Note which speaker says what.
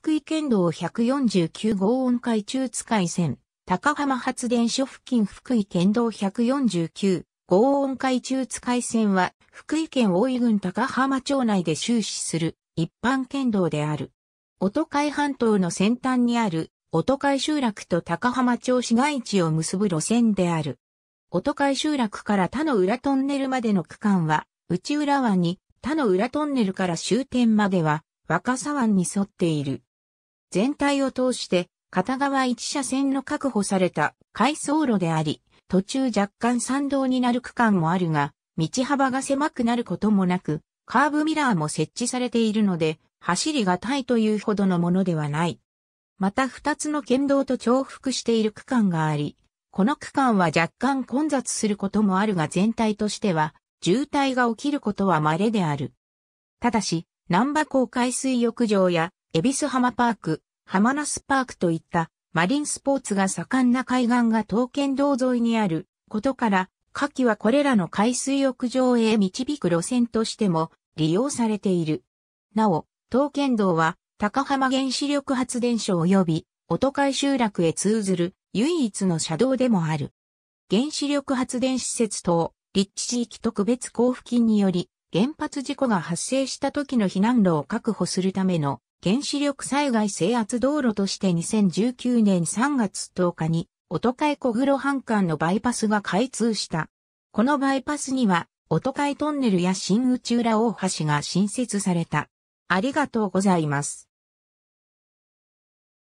Speaker 1: 福井県道149号音階中津海線、高浜発電所付近福井県道149号音階中津海線は、福井県大井郡高浜町内で終始する一般県道である。音海半島の先端にある音海集落と高浜町市街地を結ぶ路線である。音海集落から他の裏トンネルまでの区間は、内浦湾に、他の裏トンネルから終点までは、若狭湾に沿っている。全体を通して片側一車線の確保された回送路であり、途中若干参道になる区間もあるが、道幅が狭くなることもなく、カーブミラーも設置されているので、走りがたいというほどのものではない。また二つの県道と重複している区間があり、この区間は若干混雑することもあるが全体としては、渋滞が起きることは稀である。ただし、南波港海水浴場や恵比寿浜パーク、浜ナスパークといったマリンスポーツが盛んな海岸が刀剣道沿いにあることから、夏季はこれらの海水浴場へ導く路線としても利用されている。なお、刀剣道は高浜原子力発電所及び音海集落へ通ずる唯一の車道でもある。原子力発電施設等、立地地域特別交付金により、原発事故が発生した時の避難路を確保するための原子力災害制圧道路として2019年3月10日に、お都会・小黒半間のバイパスが開通した。このバイパスには、お都会トンネルや新内浦大橋が新設された。ありがとうございます。